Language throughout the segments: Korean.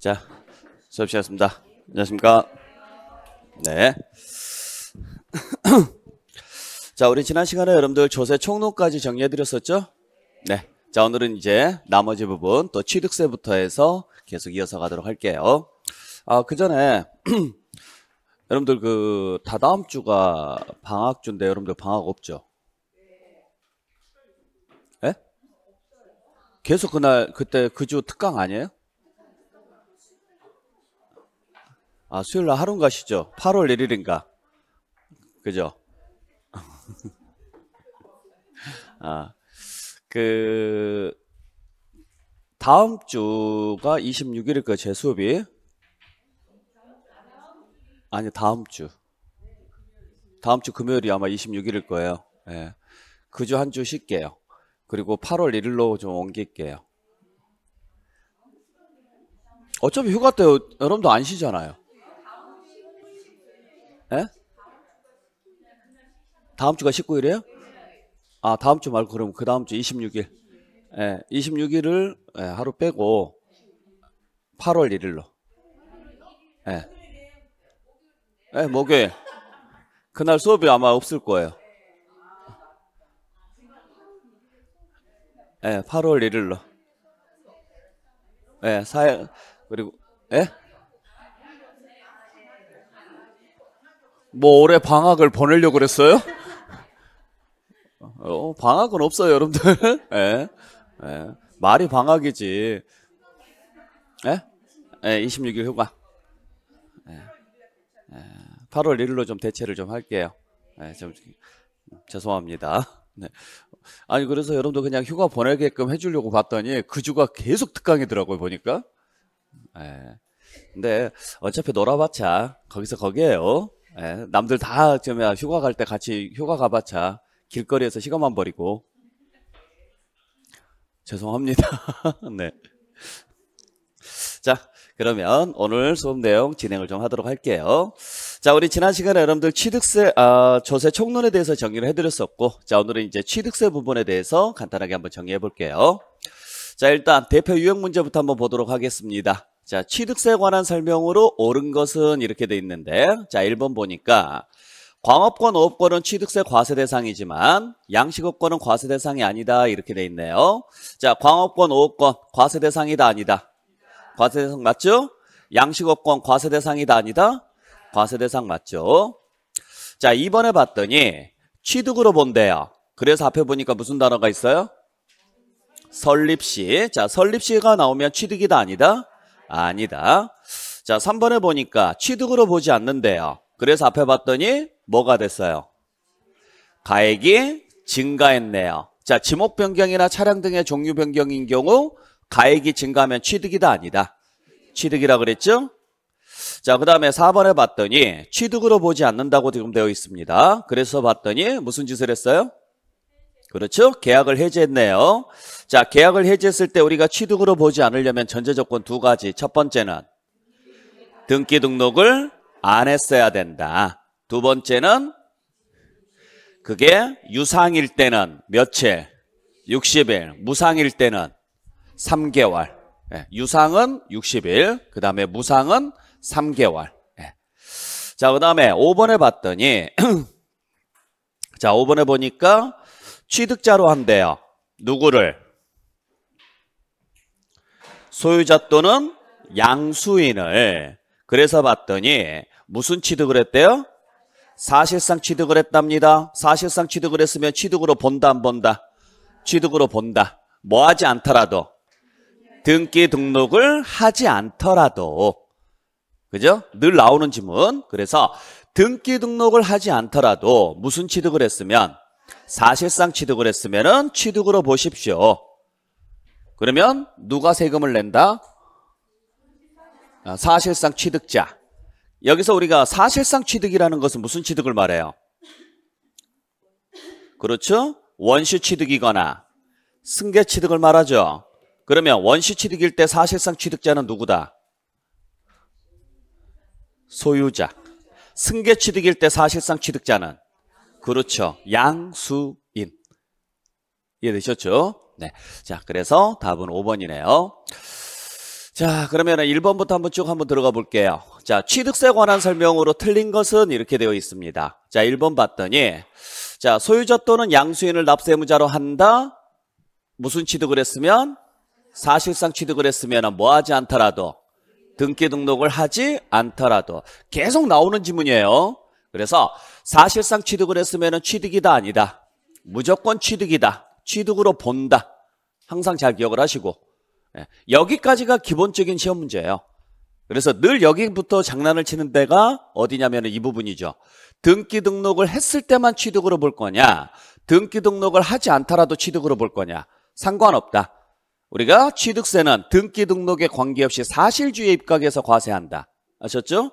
자, 수업 시작했습니다. 안녕하십니까? 네. 자, 우리 지난 시간에 여러분들 조세 총론까지 정리해드렸었죠? 네. 자, 오늘은 이제 나머지 부분 또 취득세부터 해서 계속 이어서 가도록 할게요. 아, 그 전에 여러분들 그 다다음 주가 방학 주인데 여러분들 방학 없죠? 예? 네? 계속 그날 그때 그 주 특강 아니에요? 아, 수요일 날 하루인 가시죠? 8월 1일인가? 그죠? 아, 그, 다음 주가 2 6일일 거예요, 제 수업이? 아니, 다음 주. 다음 주 금요일이 아마 26일일 거예요. 예. 그 주 한주 주 쉴게요. 그리고 8월 1일로 좀 옮길게요. 어차피 휴가 때 여러분도 안 쉬잖아요. 에? 예? 다음 주가 19일이에요? 아, 다음 주 말고 그럼 그 다음 주 26일. 예, 26일을 예, 하루 빼고 8월 1일로. 예. 예, 목요일. 그날 수업이 아마 없을 거예요. 예, 8월 1일로. 예, 사회, 그리고, 예? 뭐 올해 방학을 보내려고 그랬어요? 어, 방학은 없어요, 여러분들. 예. 예. 말이 방학이지. 예? 예, 26일 휴가. 예. 예. 8월 1일로 좀 대체를 좀 할게요. 예, 좀 죄송합니다. 네. 아니 그래서 여러분도 그냥 휴가 보내게끔 해주려고 봤더니 그 주가 계속 특강이더라고요 보니까. 예. 근데 어차피 놀아봤자 거기서 거기에요. 예, 남들 다 저야 휴가 갈 때 같이 휴가 가봤자 길거리에서 시간만 버리고 죄송합니다. 네. 자, 그러면 오늘 수업 내용 진행을 좀 하도록 할게요. 자, 우리 지난 시간에 여러분들 취득세, 아, 조세 총론에 대해서 정리를 해드렸었고, 자, 오늘은 이제 취득세 부분에 대해서 간단하게 한번 정리해 볼게요. 자, 일단 대표 유형 문제부터 한번 보도록 하겠습니다. 자, 취득세 관한 설명으로 옳은 것은 이렇게 돼 있는데 자, 1번 보니까 광업권, 어업권은 취득세 과세 대상이지만 양식업권은 과세 대상이 아니다 이렇게 돼 있네요. 자, 광업권, 어업권 과세 대상이다 아니다. 과세 대상 맞죠? 양식업권 과세 대상이다 아니다. 과세 대상 맞죠? 자, 2번에 봤더니 취득으로 본대요. 그래서 앞에 보니까 무슨 단어가 있어요? 설립시. 자, 설립시가 나오면 취득이다 아니다. 아니다. 자, 3번에 보니까 취득으로 보지 않는데요. 그래서 앞에 봤더니 뭐가 됐어요? 가액이 증가했네요. 자, 지목 변경이나 차량 등의 종류 변경인 경우 가액이 증가하면 취득이다 아니다. 취득이라 그랬죠? 자, 그 다음에 4번에 봤더니 취득으로 보지 않는다고 지금 되어 있습니다. 그래서 봤더니 무슨 짓을 했어요? 그렇죠? 계약을 해제했네요. 자, 계약을 해제했을 때 우리가 취득으로 보지 않으려면 전제 조건 두 가지. 첫 번째는 등기 등록을 안 했어야 된다. 두 번째는 그게 유상일 때는 며칠? 60일. 무상일 때는 3개월. 예, 유상은 60일. 그 다음에 무상은 3개월. 예. 자, 그 다음에 5번에 봤더니 자, 5번에 보니까 취득자로 한대요. 누구를? 소유자 또는 양수인을. 그래서 봤더니 무슨 취득을 했대요? 사실상 취득을 했답니다. 사실상 취득을 했으면 취득으로 본다 안 본다? 취득으로 본다. 뭐 하지 않더라도 등기 등록을 하지 않더라도 그죠? 늘 나오는 지문 그래서 등기 등록을 하지 않더라도 무슨 취득을 했으면 사실상 취득을 했으면 취득으로 보십시오. 그러면 누가 세금을 낸다? 아, 사실상 취득자. 여기서 우리가 사실상 취득이라는 것은 무슨 취득을 말해요? 그렇죠? 원시 취득이거나 승계 취득을 말하죠. 그러면 원시 취득일 때 사실상 취득자는 누구다? 소유자. 승계 취득일 때 사실상 취득자는 그렇죠. 양수인. 이해되셨죠? 네. 자, 그래서 답은 5번이네요. 자, 그러면 1번부터 한번 쭉 한번 들어가 볼게요. 자, 취득세 관한 설명으로 틀린 것은 이렇게 되어 있습니다. 자, 1번 봤더니 자, 소유자 또는 양수인을 납세무자로 한다. 무슨 취득을 했으면 사실상 취득을 했으면 뭐 하지 않더라도 등기 등록을 하지 않더라도 계속 나오는 지문이에요. 그래서 사실상 취득을 했으면 취득이다 아니다. 무조건 취득이다. 취득으로 본다. 항상 잘 기억을 하시고 예, 여기까지가 기본적인 시험 문제예요. 그래서 늘 여기부터 장난을 치는 데가 어디냐면 이 부분이죠. 등기 등록을 했을 때만 취득으로 볼 거냐 등기 등록을 하지 않더라도 취득으로 볼 거냐 상관없다. 우리가 취득세는 등기 등록에 관계없이 사실주의 입각에서 과세한다. 아셨죠?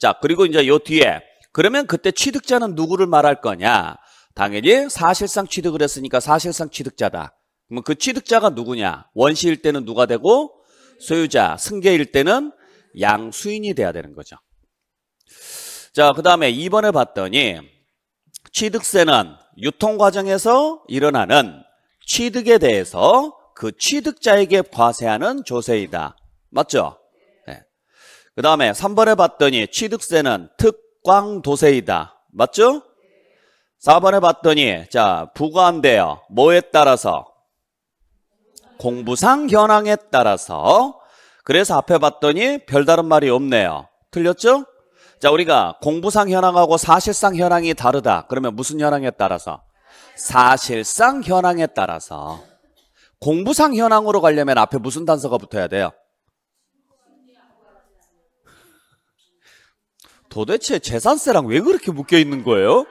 자 그리고 이제 요 뒤에 그러면 그때 취득자는 누구를 말할 거냐? 당연히 사실상 취득을 했으니까 사실상 취득자다. 그러그 취득자가 누구냐? 원시일 때는 누가 되고 소유자, 승계일 때는 양수인이 돼야 되는 거죠. 자, 그 다음에 2번에 봤더니 취득세는 유통 과정에서 일어나는 취득에 대해서 그 취득자에게 과세하는 조세이다. 맞죠? 네. 그 다음에 3번에 봤더니 취득세는 특 꽝도세이다. 맞죠? 4번에 봤더니 자 부과한대요. 뭐에 따라서? 공부상 현황에 따라서 그래서 앞에 봤더니 별다른 말이 없네요. 틀렸죠? 자 우리가 공부상 현황하고 사실상 현황이 다르다. 그러면 무슨 현황에 따라서? 사실상 현황에 따라서 공부상 현황으로 가려면 앞에 무슨 단서가 붙어야 돼요? 도대체 재산세랑 왜 그렇게 묶여 있는 거예요?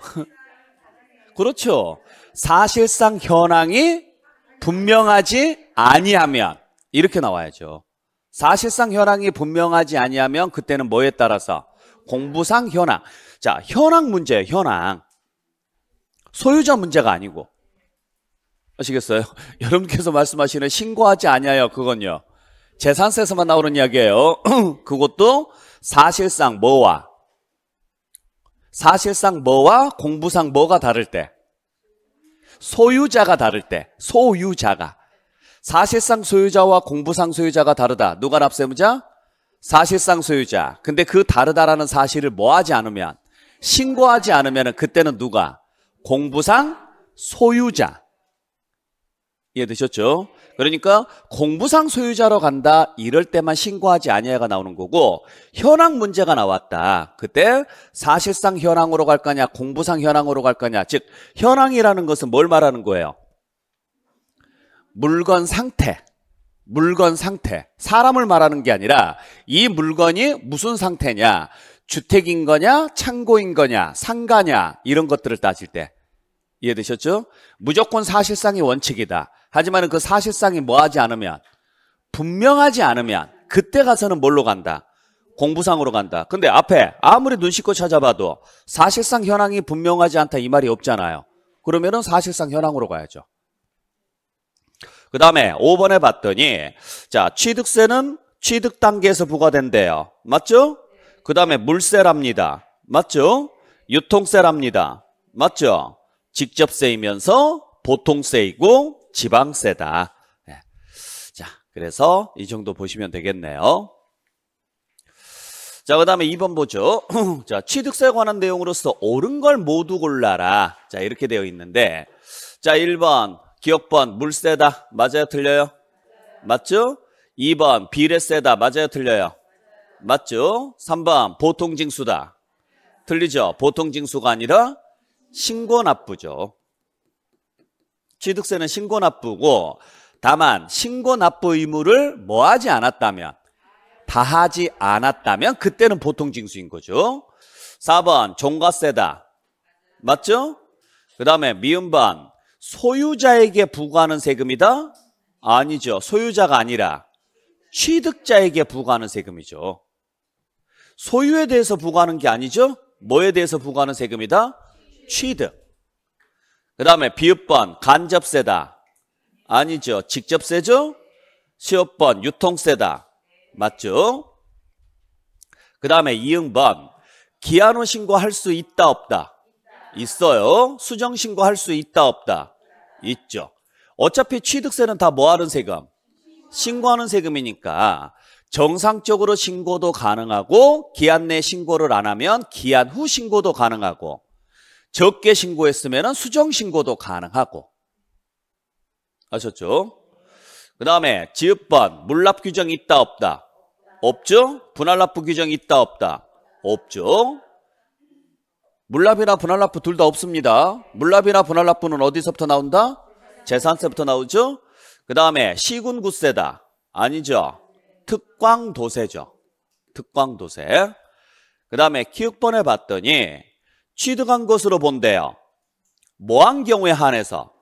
그렇죠. 사실상 현황이 분명하지 아니하면 이렇게 나와야죠. 사실상 현황이 분명하지 아니하면 그때는 뭐에 따라서 공부상 현황. 자, 현황 문제 현황. 소유자 문제가 아니고. 아시겠어요? 여러분께서 말씀하시는 신고하지 아니하여 그건요. 재산세에서만 나오는 이야기예요. 그것도 사실상 뭐와 사실상 뭐와 공부상 뭐가 다를 때 소유자가 다를 때 소유자가 사실상 소유자와 공부상 소유자가 다르다 누가 납세무자? 사실상 소유자 근데 그 다르다라는 사실을 뭐하지 않으면 신고하지 않으면 그때는 누가? 공부상 소유자 이해되셨죠? 그러니까 공부상 소유자로 간다 이럴 때만 신고하지 아니야가 나오는 거고 현황 문제가 나왔다. 그때 사실상 현황으로 갈 거냐 공부상 현황으로 갈 거냐 즉 현황이라는 것은 뭘 말하는 거예요? 물건 상태 물건 상태 사람을 말하는 게 아니라 이 물건이 무슨 상태냐 주택인 거냐 창고인 거냐 상가냐 이런 것들을 따질 때 이해되셨죠? 무조건 사실상이 원칙이다. 하지만 그 사실상이 뭐하지 않으면 분명하지 않으면 그때 가서는 뭘로 간다? 공부상으로 간다. 근데 앞에 아무리 눈 씻고 찾아봐도 사실상 현황이 분명하지 않다 이 말이 없잖아요. 그러면은 사실상 현황으로 가야죠. 그 다음에 5번에 봤더니 자 취득세는 취득 단계에서 부과된대요. 맞죠? 그 다음에 물세랍니다. 맞죠? 유통세랍니다. 맞죠? 직접세이면서 보통세이고 지방세다. 예. 자, 그래서 이 정도 보시면 되겠네요. 자, 그 다음에 2번 보죠. 자, 취득세에 관한 내용으로서 옳은 걸 모두 골라라. 자, 이렇게 되어 있는데. 자, 1번, 기업번, 물세다. 맞아요? 틀려요? 맞죠? 2번, 비례세다. 맞아요? 틀려요? 맞죠? 3번, 보통징수다. 틀리죠? 보통징수가 아니라 신고납부죠. 취득세는 신고납부고 다만 신고납부 의무를 뭐하지 않았다면 다하지 않았다면 그때는 보통 징수인 거죠. 4번 종가세다 맞죠? 그 다음에 미음반 소유자에게 부과하는 세금이다? 아니죠. 소유자가 아니라 취득자에게 부과하는 세금이죠. 소유에 대해서 부과하는 게 아니죠? 뭐에 대해서 부과하는 세금이다? 취득. 그 다음에 비읍번 간접세다. 아니죠. 직접세죠? 시업번 유통세다. 맞죠? 그 다음에 이응번 기한후 신고할 수 있다 없다. 있어요. 수정 신고할 수 있다 없다. 있죠. 어차피 취득세는 다 뭐하는 세금? 신고하는 세금이니까 정상적으로 신고도 가능하고 기한 내 신고를 안 하면 기한 후 신고도 가능하고 적게 신고했으면 수정 신고도 가능하고 아셨죠? 그 다음에 지읒번 물납 규정이 있다 없다? 없죠? 분할납부 규정이 있다 없다? 없죠? 물납이나 분할납부 둘 다 없습니다. 물납이나 분할납부는 어디서부터 나온다? 재산세부터 나오죠? 그 다음에 시군구세다. 아니죠. 특광도세죠. 특광도세. 그 다음에 기육번에 봤더니 취득한 것으로 본대요. 뭐한 경우에 한해서?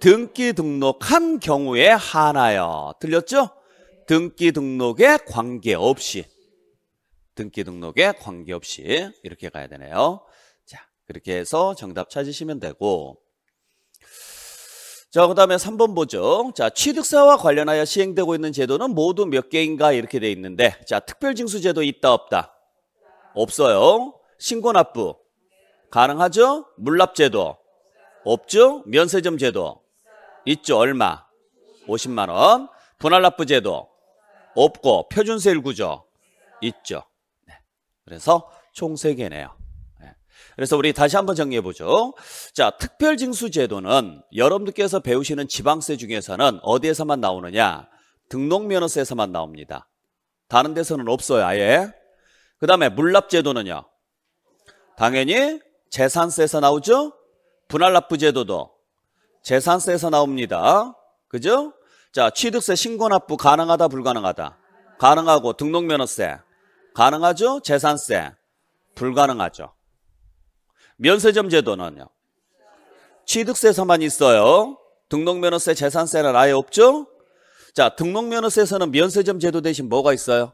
등기 등록한 경우에 하나요. 들렸죠? 등기 등록에 관계없이. 등기 등록에 관계없이 이렇게 가야 되네요. 자, 그렇게 해서 정답 찾으시면 되고 자, 그 다음에 3번 보죠. 자, 취득사와 관련하여 시행되고 있는 제도는 모두 몇 개인가 이렇게 돼 있는데 자, 특별징수제도 있다 없다? 없어요. 신고납부 가능하죠? 물납제도 없죠? 면세점 제도 있죠? 얼마? 50만 원. 분할납부 제도 없고 표준세 율구조 있죠. 네. 그래서 총 3개네요. 그래서 우리 다시 한번 정리해 보죠. 자, 특별징수 제도는 여러분들께서 배우시는 지방세 중에서는 어디에서만 나오느냐? 등록면허세에서만 나옵니다. 다른 데서는 없어요, 아예. 그 다음에 물납제도는요. 당연히 재산세에서 나오죠? 분할납부제도도 재산세에서 나옵니다. 그죠? 자, 취득세 신고납부 가능하다 불가능하다. 가능하고 등록면허세 가능하죠? 재산세 불가능하죠. 면세점 제도는요. 취득세에서만 있어요. 등록면허세, 재산세는 아예 없죠? 자, 등록면허세에서는 면세점 제도 대신 뭐가 있어요?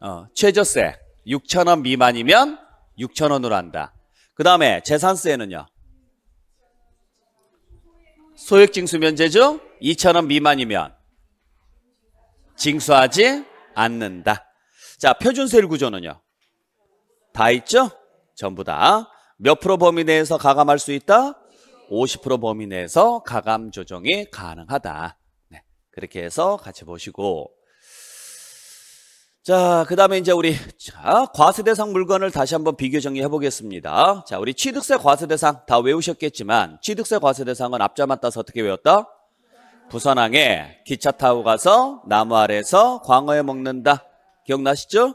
어, 최저세. 6천원 미만이면 6천원으로 한다. 그 다음에 재산세는요. 소액징수면제 중 2천원 미만이면 징수하지 않는다. 자, 표준세율 구조는요. 다 있죠? 전부 다. 몇 프로 범위 내에서 가감할 수 있다? 50% 범위 내에서 가감 조정이 가능하다. 네, 그렇게 해서 같이 보시고 자, 그 다음에 이제 우리, 자, 과세대상 물건을 다시 한번 비교 정리해 보겠습니다. 자, 우리 취득세 과세대상 다 외우셨겠지만, 취득세 과세대상은 앞자만 따서 어떻게 외웠다? 부산항에 기차 타고 가서 나무 아래서 에 광어에 먹는다. 기억나시죠?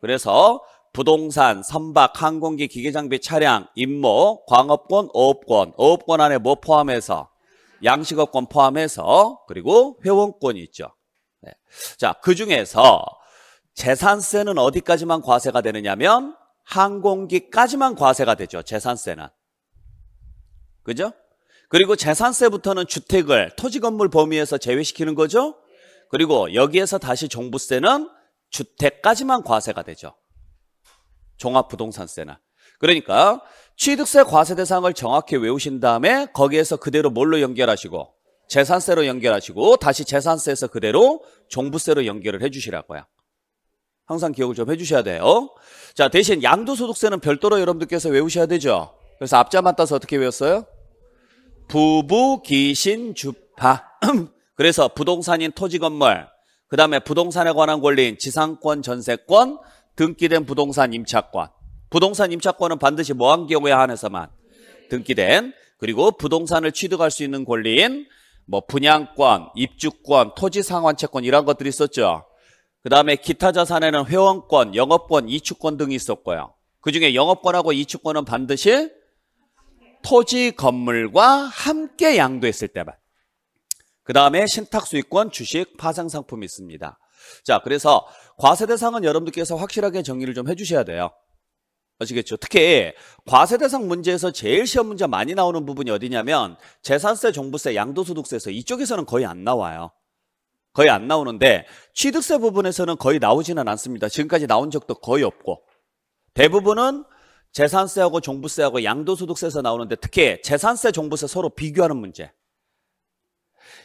그래서 부동산, 선박, 항공기, 기계장비, 차량, 임목, 광업권, 어업권, 어업권 안에 뭐 포함해서 양식업권 포함해서 그리고 회원권이 있죠. 네. 자, 그 중에서 재산세는 어디까지만 과세가 되느냐면 항공기까지만 과세가 되죠. 재산세는. 그죠? 그리고 재산세부터는 주택을 토지 건물 범위에서 제외시키는 거죠. 그리고 여기에서 다시 종부세는 주택까지만 과세가 되죠. 종합부동산세는. 그러니까 취득세 과세 대상을 정확히 외우신 다음에 거기에서 그대로 뭘로 연결하시고 재산세로 연결하시고 다시 재산세에서 그대로 종부세로 연결을 해주시라고요. 항상 기억을 좀 해주셔야 돼요. 자, 대신 양도소득세는 별도로 여러분들께서 외우셔야 되죠. 그래서 앞자만 따서 어떻게 외웠어요? 부부, 기신, 주파. 그래서 부동산인 토지 건물, 그 다음에 부동산에 관한 권리인 지상권, 전세권, 등기된 부동산 임차권. 부동산 임차권은 반드시 뭐한 경우에 한해서만 등기된 그리고 부동산을 취득할 수 있는 권리인 뭐 분양권, 입주권, 토지 상환 채권 이런 것들이 있었죠. 그 다음에 기타 자산에는 회원권, 영업권, 이축권 등이 있었고요. 그 중에 영업권하고 이축권은 반드시 토지 건물과 함께 양도했을 때만. 그 다음에 신탁 수익권, 주식, 파생 상품이 있습니다. 자, 그래서 과세 대상은 여러분들께서 확실하게 정리를 좀 해주셔야 돼요. 아시겠죠? 특히 과세 대상 문제에서 제일 시험 문제 많이 나오는 부분이 어디냐면 재산세, 종부세, 양도소득세에서 이쪽에서는 거의 안 나와요. 거의 안 나오는데 취득세 부분에서는 거의 나오지는 않습니다. 지금까지 나온 적도 거의 없고 대부분은 재산세하고 종부세하고 양도소득세에서 나오는데 특히 재산세, 종부세 서로 비교하는 문제.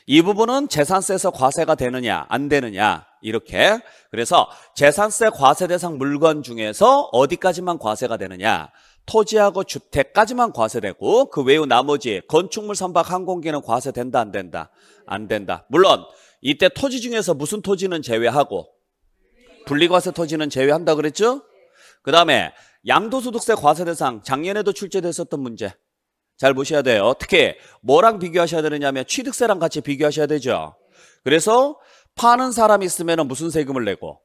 이 부분은 재산세에서 과세가 되느냐 안 되느냐 이렇게 그래서 재산세 과세 대상 물건 중에서 어디까지만 과세가 되느냐 토지하고 주택까지만 과세되고 그외에 나머지 건축물 선박 항공기는 과세된다 안 된다 안 된다 물론 이때 토지 중에서 무슨 토지는 제외하고 분리과세 토지는 제외한다 그랬죠? 그 다음에 양도소득세 과세 대상 작년에도 출제됐었던 문제 잘 보셔야 돼요. 특히 뭐랑 비교하셔야 되느냐면 취득세랑 같이 비교하셔야 되죠. 그래서 파는 사람 있으면 무슨 세금을 내고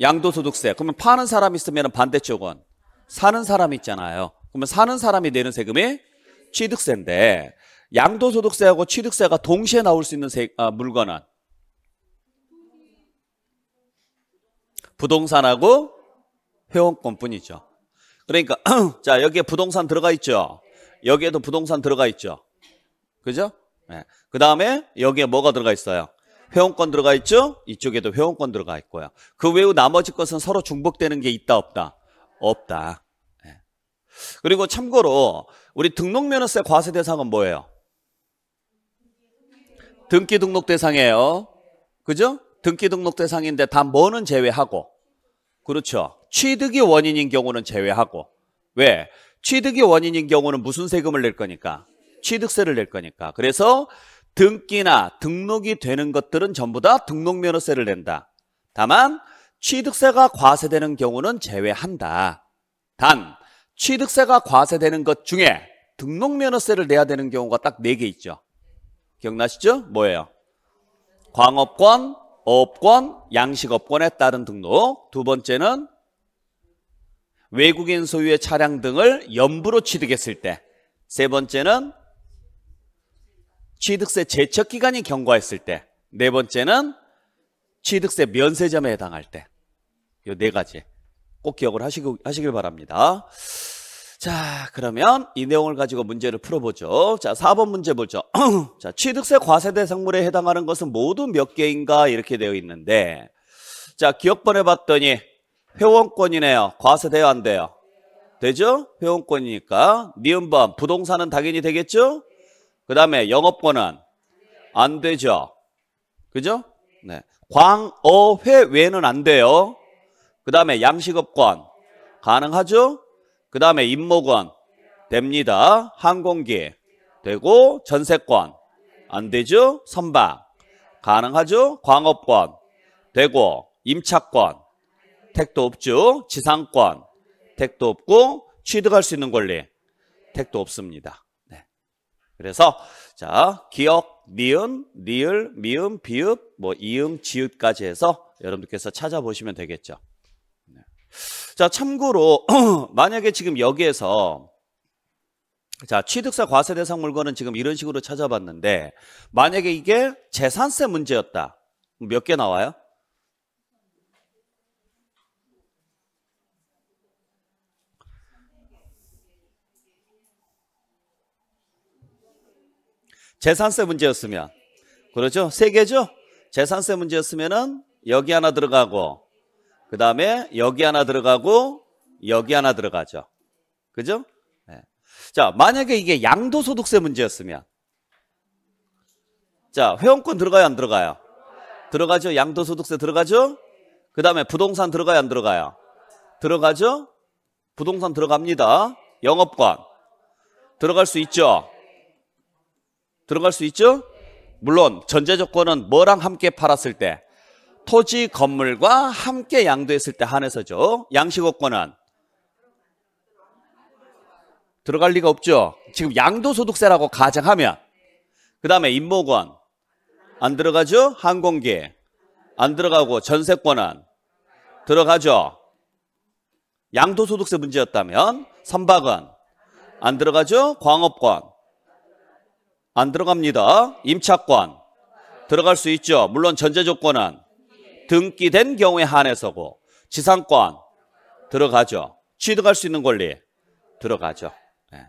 양도소득세 그러면 파는 사람 있으면 반대쪽은 사는 사람 있잖아요. 그러면 사는 사람이 내는 세금이 취득세인데 양도소득세하고 취득세가 동시에 나올 수 있는 세, 아, 물건은 부동산하고 회원권뿐이죠. 그러니까 자 여기에 부동산 들어가 있죠. 여기에도 부동산 들어가 있죠. 그죠? 네. 그 다음에 여기에 뭐가 들어가 있어요? 회원권 들어가 있죠? 이쪽에도 회원권 들어가 있고요. 그 외에 나머지 것은 서로 중복되는 게 있다 없다? 없다. 네. 그리고 참고로 우리 등록면허세 과세 대상은 뭐예요? 등기 등록 대상이에요. 그죠? 등기 등록 대상인데 다 뭐는 제외하고. 그렇죠. 취득이 원인인 경우는 제외하고. 왜? 취득이 원인인 경우는 무슨 세금을 낼 거니까? 취득세를 낼 거니까. 그래서 등기나 등록이 되는 것들은 전부 다 등록면허세를 낸다. 다만 취득세가 과세되는 경우는 제외한다. 단 취득세가 과세되는 것 중에 등록면허세를 내야 되는 경우가 딱 4개 있죠. 기억나시죠? 뭐예요? 광업권, 어업권, 양식업권에 따른 등록. 두 번째는 외국인 소유의 차량 등을 연부로 취득했을 때. 세 번째는 취득세 제척 기간이 경과했을 때. 네 번째는 취득세 면세점에 해당할 때. 이 네 가지 꼭 기억을 하시고, 하시길 바랍니다. 자, 그러면 이 내용을 가지고 문제를 풀어보죠. 자, 4번 문제 보죠. 자, 취득세 과세대 상물에 해당하는 것은 모두 몇 개인가 이렇게 되어 있는데 자, 기억번에 봤더니 회원권이네요. 과세돼요, 안 돼요? 되죠? 회원권이니까. 니은번, 부동산은 당연히 되겠죠? 그 다음에 영업권은 안 되죠? 그죠? 네. 광어회 외에는 안 돼요. 그 다음에 양식업권 가능하죠? 그 다음에 임목은 됩니다. 항공기 되고 전세권 안 되죠? 선박 가능하죠? 광업권 되고 임차권 택도 없죠? 지상권 택도 없고 취득할 수 있는 권리 택도 없습니다. 네. 그래서 자 기억, 니은, 니을, 미음, 비읍, 뭐이음 지읒까지 해서 여러분들께서 찾아보시면 되겠죠. 네. 자, 참고로 만약에 지금 여기에서 자, 취득세 과세 대상 물건은 지금 이런 식으로 찾아봤는데 만약에 이게 재산세 문제였다. 몇 개 나와요? 재산세 문제였으면 그렇죠? 세 개죠? 재산세 문제였으면은 여기 하나 들어가고 그 다음에 여기 하나 들어가고 여기 하나 들어가죠. 그죠? 네. 자, 만약에 이게 양도소득세 문제였으면 자, 회원권 들어가요, 안 들어가요? 들어가죠. 양도소득세 들어가죠? 그 다음에 부동산 들어가요, 안 들어가요? 들어가죠? 부동산 들어갑니다. 영업권. 들어갈 수 있죠? 들어갈 수 있죠? 물론 전제 조건은 뭐랑 함께 팔았을 때 토지 건물과 함께 양도했을 때 한해서죠. 양식업권은 들어갈 리가 없죠. 지금 양도소득세라고 가정하면 그 다음에 임목원안 들어가죠? 항공기 안 들어가고 전세권은 들어가죠. 양도소득세 문제였다면 선박은 안 들어가죠? 광업권 안 들어갑니다. 임차권 들어갈 수 있죠. 물론 전제조건은 등기된 경우에 한해서고 지상권 들어가죠. 취득할 수 있는 권리 들어가죠. 예.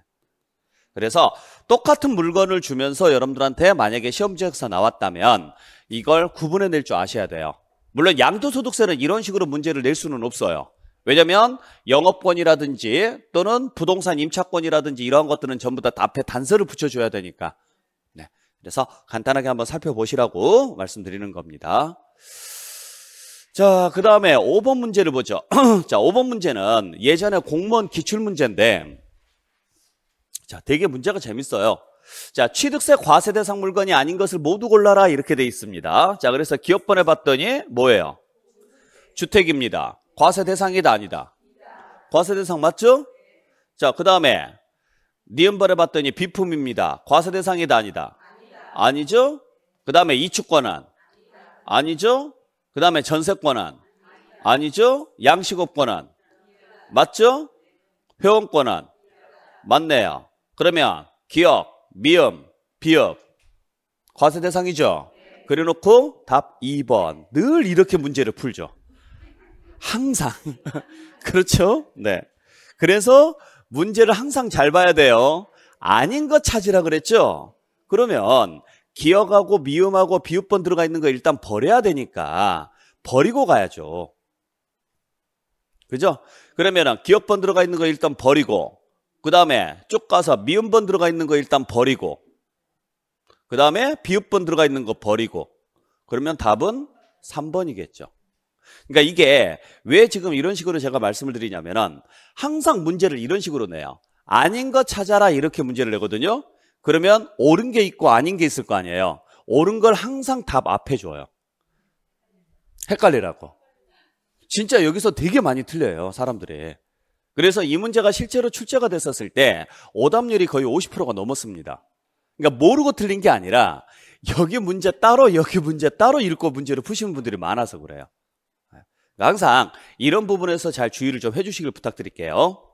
그래서 똑같은 물건을 주면서 여러분들한테 만약에 시험지역서 나왔다면 이걸 구분해낼 줄 아셔야 돼요. 물론 양도소득세는 이런 식으로 문제를 낼 수는 없어요. 왜냐하면 영업권이라든지 또는 부동산 임차권이라든지 이러한 것들은 전부 다 앞에 단서를 붙여줘야 되니까. 네. 그래서 간단하게 한번 살펴보시라고 말씀드리는 겁니다. 자, 그 다음에 5번 문제를 보죠. 자, 5번 문제는 예전에 공무원 기출문제인데, 자, 되게 문제가 재밌어요. 자, 취득세 과세 대상 물건이 아닌 것을 모두 골라라 이렇게 돼 있습니다. 자, 그래서 기업번에 봤더니 뭐예요? 주택입니다. 과세 대상이다 아니다. 과세 대상 맞죠? 자, 그다음에 니은번에 봤더니 비품입니다. 과세 대상이다 아니다. 아니죠? 그다음에 이축권은 아니죠? 그 다음에 전세 권한. 아니죠? 양식업 권한. 맞죠? 회원 권한. 맞네요. 그러면 기업, 미음, 비업. 과세 대상이죠? 그래놓고 답 2번. 늘 이렇게 문제를 풀죠. 항상. 그렇죠? 네. 그래서 문제를 항상 잘 봐야 돼요. 아닌 것 찾으라 그랬죠? 그러면 기억하고 미음하고 비읍번 들어가 있는 거 일단 버려야 되니까 버리고 가야죠. 그죠? 그러면은 기억번 들어가 있는 거 일단 버리고 그 다음에 쭉 가서 미음번 들어가 있는 거 일단 버리고 그 다음에 비읍번 들어가 있는 거 버리고 그러면 답은 3번이겠죠. 그러니까 이게 왜 지금 이런 식으로 제가 말씀을 드리냐면은 항상 문제를 이런 식으로 내요. 아닌 거 찾아라 이렇게 문제를 내거든요. 그러면 옳은 게 있고 아닌 게 있을 거 아니에요. 옳은 걸 항상 답 앞에 줘요. 헷갈리라고. 진짜 여기서 되게 많이 틀려요, 사람들이. 그래서 이 문제가 실제로 출제가 됐었을 때 오답률이 거의 50%가 넘었습니다. 그러니까 모르고 틀린 게 아니라 여기 문제 따로 여기 문제 따로 읽고 문제를 푸시는 분들이 많아서 그래요. 항상 이런 부분에서 잘 주의를 좀 해주시길 부탁드릴게요.